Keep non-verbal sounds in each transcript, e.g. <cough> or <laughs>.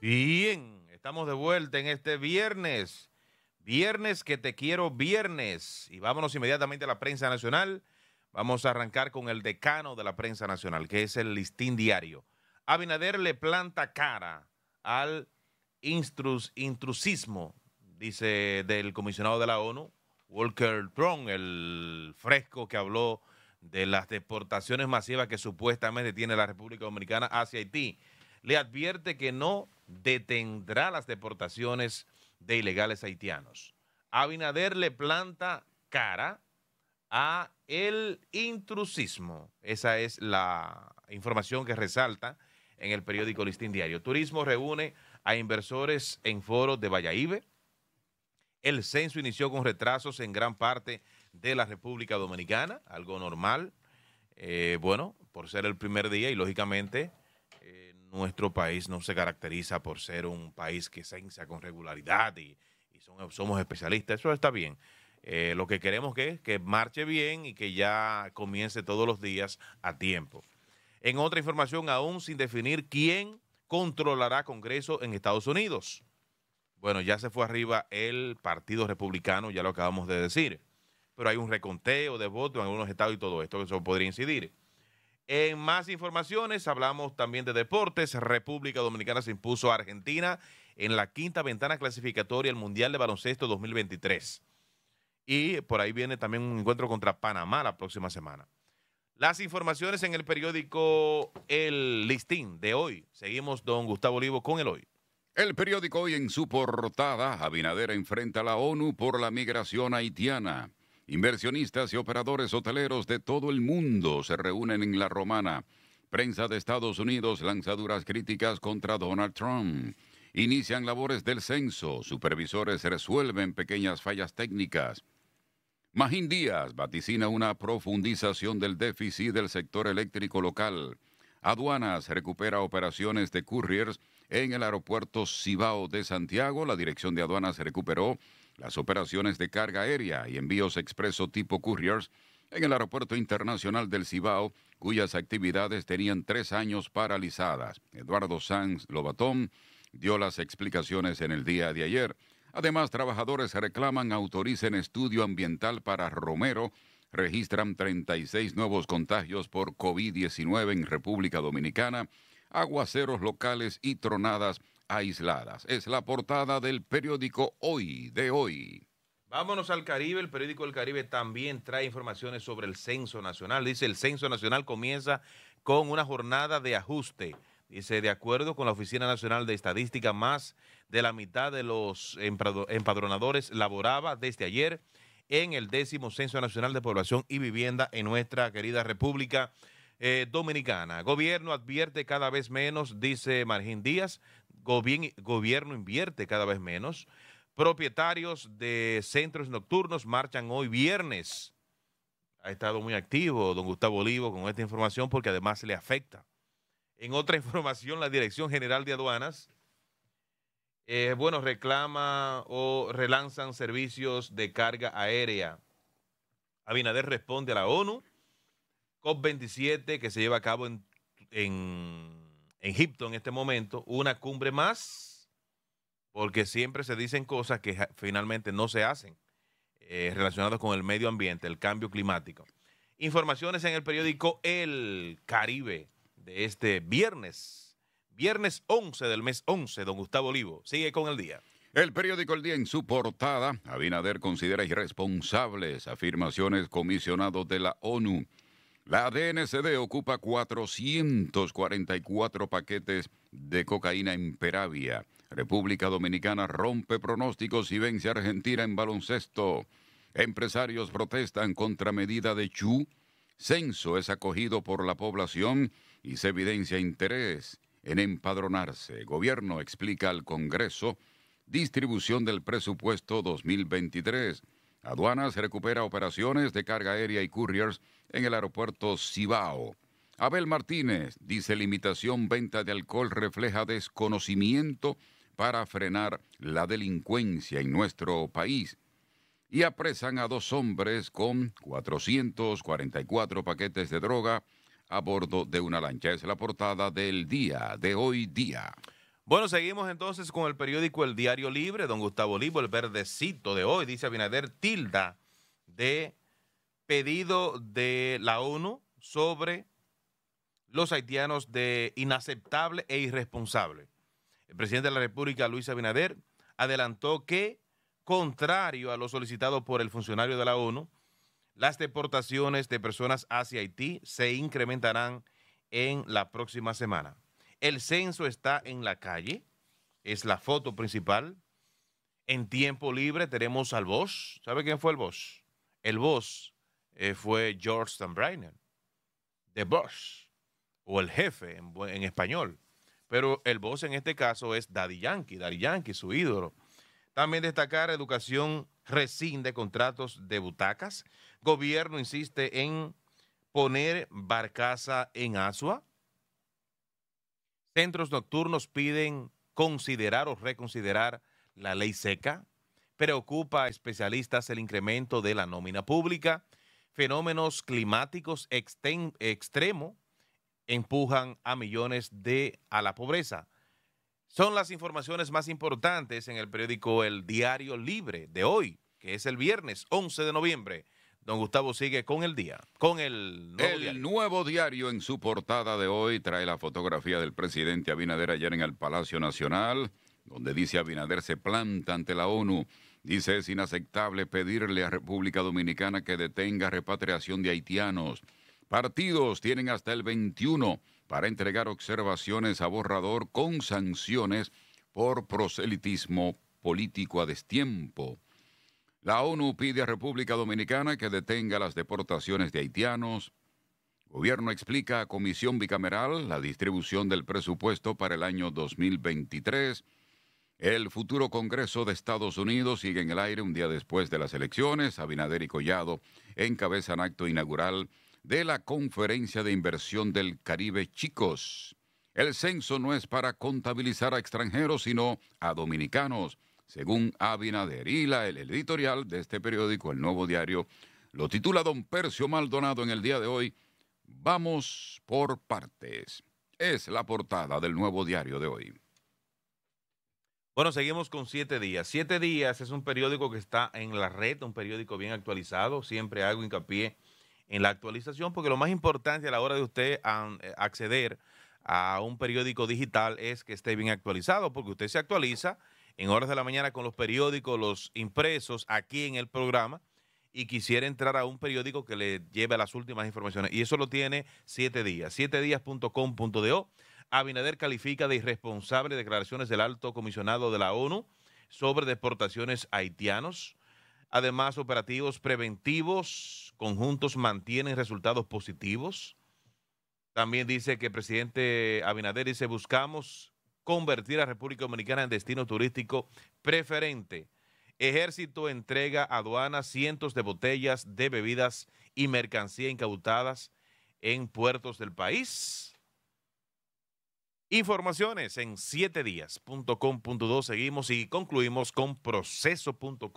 Bien, estamos de vuelta en este viernes. Viernes que te quiero, viernes. Y vámonos inmediatamente a la prensa nacional. Vamos a arrancar con el decano de la prensa nacional, que es el listín diario. Abinader le planta cara al intrusismo, dice del comisionado de la ONU, Walker Tron, el fresco que habló de las deportaciones masivas que supuestamente tiene la República Dominicana hacia Haití. Le advierte que no detendrá las deportaciones de ilegales haitianos. Abinader le planta cara a el intrusismo. Esa es la información que resalta en el periódico Listín Diario. Turismo reúne a inversores en foros de Valladolid. El censo inició con retrasos en gran parte de la República Dominicana, algo normal. Eh, bueno, por ser el primer día y lógicamente nuestro país no se caracteriza por ser un país que censa con regularidad y, somos especialistas. Eso está bien. Eh, lo que queremos que es que marche bien y que ya comience todos los días a tiempo. En otra información, aún sin definir quién controlará Congreso en Estados Unidos. Bueno, ya se fue arriba el Partido Republicano, ya lo acabamos de decir. Pero hay un reconteo de votos en algunos estados y todo esto, que eso podría incidir. En más informaciones, hablamos también de deportes. República Dominicana se impuso a Argentina en la quinta ventana clasificatoria al Mundial de Baloncesto 2023. Y por ahí viene también un encuentro contra Panamá la próxima semana. Las informaciones en el periódico El Listín de hoy. Seguimos, don Gustavo Olivo, con el hoy. El periódico hoy en su portada, Abinadera enfrenta a la ONU por la migración haitiana. Inversionistas y operadores hoteleros de todo el mundo se reúnen en La Romana. Prensa de Estados Unidos lanza duras críticas contra Donald Trump. Inician labores del censo. Supervisores resuelven pequeñas fallas técnicas. Magín Díaz vaticina una profundización del déficit del sector eléctrico local. Aduanas recupera operaciones de couriers en el aeropuerto Cibao de Santiago. La dirección de aduanas recuperó las operaciones de carga aérea y envíos expreso tipo couriers en el Aeropuerto Internacional del Cibao, cuyas actividades tenían tres años paralizadas. Eduardo Sanz Lobatón dio las explicaciones en el día de ayer. Además, trabajadores reclaman autoricen estudio ambiental para Romero. Registran 36 nuevos contagios por COVID-19 en República Dominicana, aguaceros locales y tronadas aisladas. Es la portada del periódico Hoy de hoy. Vámonos al Caribe. El periódico El Caribe también trae informaciones sobre el censo nacional. Dice, el censo nacional comienza con una jornada de ajuste. Dice, de acuerdo con la Oficina Nacional de Estadística, más de la mitad de los empadronadores laboraba desde ayer en el décimo Censo Nacional de Población y Vivienda en nuestra querida República eh, Dominicana. Gobierno advierte cada vez menos, dice Margín Díaz, gobierno invierte cada vez menos. Propietarios de centros nocturnos marchan hoy viernes. Ha estado muy activo don Gustavo Olivo con esta información porque además le afecta. En otra <laughs> información, la Dirección General de Aduanas, eh, bueno, reclama o relanzan servicios de carga aérea. Abinader responde a la ONU. COP27 que se lleva a cabo en Egipto en este momento, una cumbre más, porque siempre se dicen cosas que finalmente no se hacen eh, relacionadas con el medio ambiente, el cambio climático. Informaciones en el periódico El Caribe de este viernes, viernes 11 del mes 11, don Gustavo Olivo. Sigue con el día. El periódico El Día en su portada, Abinader considera irresponsables afirmaciones comisionados de la ONU. La DNCD ocupa 444 paquetes de cocaína en Peravia. República Dominicana rompe pronósticos y vence a Argentina en baloncesto. Empresarios protestan contra medida de Chu. Censo es acogido por la población y se evidencia interés en empadronarse. Gobierno explica al Congreso distribución del presupuesto 2023. Aduanas recupera operaciones de carga aérea y couriers en el aeropuerto Cibao. Abel Martínez dice limitación venta de alcohol refleja desconocimiento para frenar la delincuencia en nuestro país. Y apresan a dos hombres con 444 paquetes de droga a bordo de una lancha. Es la portada del día, de hoy día. Bueno, seguimos entonces con el periódico El Diario Libre, don Gustavo Olivo, el verdecito de hoy, dice Abinader, tilda de pedido de la ONU sobre los haitianos de inaceptable e irresponsable. El presidente de la República, Luis Abinader, adelantó que, contrario a lo solicitado por el funcionario de la ONU, las deportaciones de personas hacia Haití se incrementarán en la próxima semana. El censo está en la calle, es la foto principal. En tiempo libre tenemos al boss. ¿Sabe quién fue el boss? El boss eh, fue George Steinbrenner, the boss, o el jefe en, español. Pero el boss en este caso es Daddy Yankee, Daddy Yankee, su ídolo. También destacar educación de contratos de butacas. Gobierno insiste en poner barcaza en Asua. Centros nocturnos piden considerar o reconsiderar la ley seca. Preocupa a especialistas el incremento de la nómina pública. Fenómenos climáticos extremo empujan a millones de a la pobreza. Son las informaciones más importantes en el periódico El Diario Libre de hoy, que es el viernes 11 de noviembre. Don Gustavo sigue con el día, con el nuevo El nuevo diario en su portada de hoy trae la fotografía del presidente Abinader ayer en el Palacio Nacional, donde dice Abinader se planta ante la ONU. Dice, es inaceptable pedirle a República Dominicana que detenga repatriación de haitianos. Partidos tienen hasta el 21 para entregar observaciones a borrador con sanciones por proselitismo político a destiempo. La ONU pide a República Dominicana que detenga las deportaciones de haitianos. Gobierno explica a Comisión Bicameral la distribución del presupuesto para el año 2023. El futuro Congreso de Estados Unidos sigue en el aire un día después de las elecciones. Abinader y Collado encabezan acto inaugural de la Conferencia de Inversión del Caribe Chicos. El censo no es para contabilizar a extranjeros, sino a dominicanos según Abinader. el editorial de este periódico, El Nuevo Diario, lo titula Don Percio Maldonado en el día de hoy, Vamos por partes. Es la portada del Nuevo Diario de hoy. Bueno, seguimos con Siete Días. Siete Días es un periódico que está en la red, un periódico bien actualizado. Siempre hago hincapié en la actualización porque lo más importante a la hora de usted eh, acceder a un periódico digital es que esté bien actualizado porque usted se actualiza en horas de la mañana con los periódicos, los impresos aquí en el programa y quisiera entrar a un periódico que le lleve las últimas informaciones. Y eso lo tiene siete días, siete días.com.do. Abinader califica de irresponsable declaraciones del alto comisionado de la ONU sobre deportaciones haitianos. Además, operativos preventivos conjuntos mantienen resultados positivos. También dice que el presidente Abinader dice buscamos convertir a República Dominicana en destino turístico preferente. Ejército entrega a aduanas cientos de botellas de bebidas y mercancía incautadas en puertos del país. Informaciones en 7días.com.do. Seguimos y concluimos con proceso.com.do.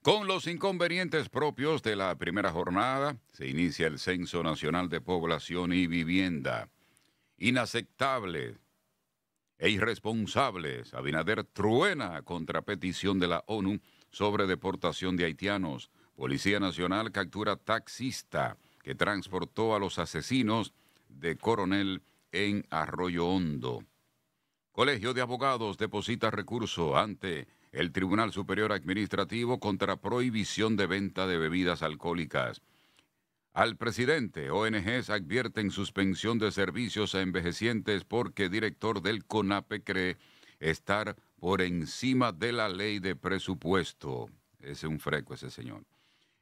Con los inconvenientes propios de la primera jornada, se inicia el Censo Nacional de Población y Vivienda. Inaceptable e irresponsables. Abinader truena contra petición de la ONU sobre deportación de haitianos. Policía Nacional captura taxista que transportó a los asesinos de coronel en Arroyo Hondo. Colegio de Abogados deposita recurso ante el Tribunal Superior Administrativo contra prohibición de venta de bebidas alcohólicas. Al presidente, ONGs advierten suspensión de servicios a envejecientes porque director del CONAPE cree estar por encima de la ley de presupuesto. Es un freco ese señor.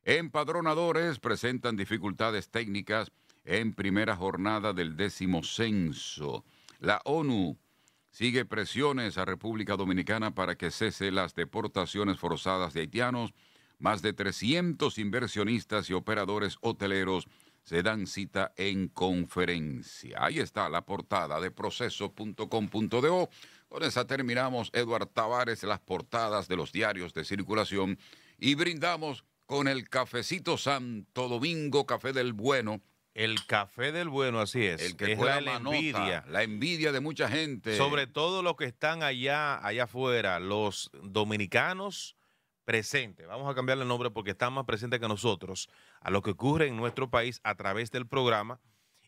Empadronadores presentan dificultades técnicas en primera jornada del décimo censo. La ONU sigue presiones a República Dominicana para que cese las deportaciones forzadas de haitianos más de 300 inversionistas y operadores hoteleros se dan cita en conferencia. Ahí está la portada de proceso.com.do. Con esa terminamos, Eduard Tavares, las portadas de los diarios de circulación y brindamos con el cafecito Santo Domingo, café del bueno. El café del bueno, así es. El que es la, envidia. La envidia de mucha gente. Sobre todo los que están allá, allá afuera, los dominicanos presente. Vamos a cambiarle el nombre porque está más presente que nosotros a lo que ocurre en nuestro país a través del programa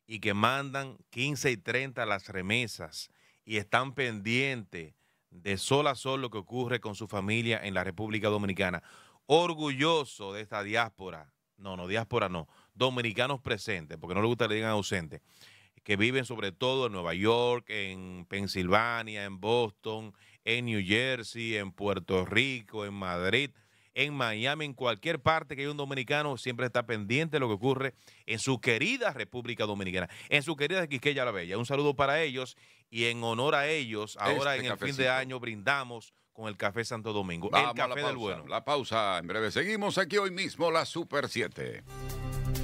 y que mandan 15 y 30 las remesas y están pendientes de sol a sol lo que ocurre con su familia en la República Dominicana. Orgulloso de esta diáspora, no, no, diáspora no, dominicanos presentes, porque no le gusta que le digan ausente, que viven sobre todo en Nueva York, en Pensilvania, en Boston, en New Jersey, en Puerto Rico, en Madrid, en Miami, en cualquier parte que haya un dominicano, siempre está pendiente lo que ocurre en su querida República Dominicana, en su querida Quisqueya la Bella. Un saludo para ellos y en honor a ellos, ahora este en el fin de año brindamos con el Café Santo Domingo, el Café del Bueno. La pausa, en breve seguimos aquí hoy mismo, la Super 7.